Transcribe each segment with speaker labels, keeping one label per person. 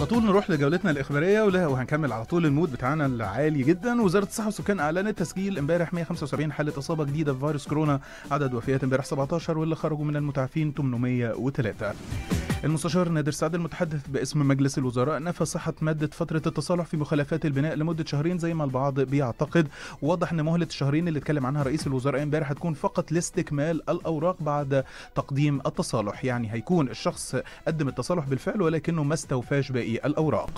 Speaker 1: على طول نروح لجولتنا الاخباريه وهنكمل على طول المود بتاعنا العالي جدا وزاره الصحه والسكان اعلنت تسجيل امبارح 175 حاله اصابه جديده بفيروس كورونا عدد وفيات امبارح 17 واللي خرجوا من المتعافين 803 المستشار نادر سعد المتحدث باسم مجلس الوزراء نفى صحة مادة فترة التصالح في مخالفات البناء لمدة شهرين زي ما البعض بيعتقد واضح ان مهلة الشهرين اللي اتكلم عنها رئيس الوزراء امبارح هتكون فقط لاستكمال الأوراق بعد تقديم التصالح يعني هيكون الشخص قدم التصالح بالفعل ولكنه ما استوفاش باقي الأوراق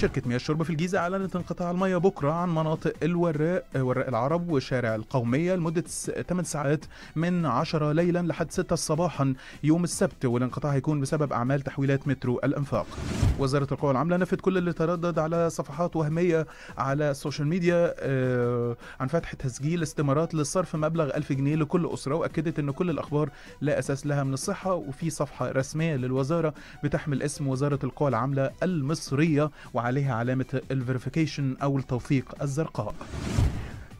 Speaker 1: شركة مياه الشرب في الجيزة أعلنت انقطاع المياه بكرة عن مناطق الوراق وراق العرب وشارع القومية لمدة 8 ساعات من 10 ليلا لحد 6 صباحا يوم السبت والانقطاع هيكون بسبب أعمال تحويلات مترو الأنفاق وزارة القوى العاملة نفت كل اللي تردد على صفحات وهمية على السوشيال ميديا آه، عن فتح تسجيل استمارات للصرف مبلغ 1000 جنيه لكل أسرة وأكدت أن كل الأخبار لا أساس لها من الصحة وفي صفحة رسمية للوزارة بتحمل اسم وزارة القوى العاملة المصرية وعلى عليها علامة الفيريفيكيشن أو التوثيق الزرقاء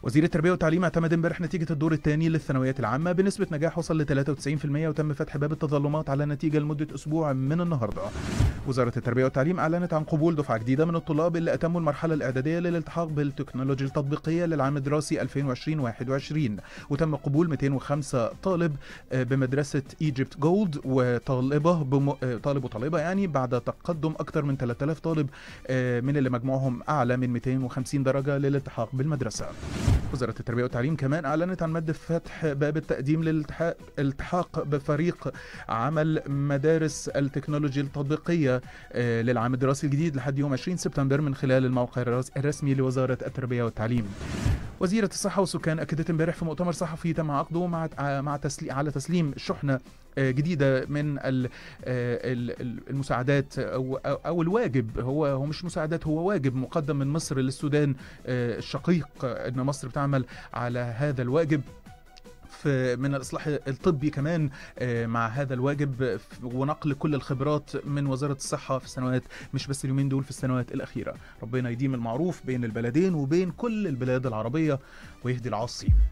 Speaker 1: وزير التربية والتعليم اعتمد امبارح نتيجة الدور الثاني للثانويات العامة بنسبة نجاح وصل ل 93% وتم فتح باب التظلمات على النتيجة لمدة أسبوع من النهاردة. وزارة التربية والتعليم أعلنت عن قبول دفعة جديدة من الطلاب اللي أتموا المرحلة الإعدادية للالتحاق بالتكنولوجيا التطبيقية للعام الدراسي 2020-21 وتم قبول 205 طالب آه، بمدرسة ايجيبت جولد وطالبة بم... آه، طالب وطالبة يعني بعد تقدم أكثر من 3000 طالب آه، من اللي مجموعهم أعلى من 250 درجة للالتحاق بالمدرسة. وزارة التربية والتعليم كمان أعلنت عن مد فتح باب التقديم للالتحاق بفريق عمل مدارس التكنولوجيا التطبيقية آه، للعام الدراسي الجديد لحد يوم 20 سبتمبر من خلال الموقع الرسمي لوزارة التربية والتعليم وزيرة الصحة والسكان أكدت امبارح في مؤتمر صحفي تم عقده مع آه، مع تسلي على تسليم شحنة آه، جديده من آه، المساعدات او او الواجب هو هو مش مساعدات هو واجب مقدم من مصر للسودان الشقيق ان مصر بتعمل على هذا الواجب في من الاصلاح الطبي كمان آه، مع هذا الواجب ونقل كل الخبرات من وزاره الصحه في السنوات مش بس اليومين دول في السنوات الاخيره ربنا يديم المعروف بين البلدين وبين كل البلاد العربيه ويهدي العاصي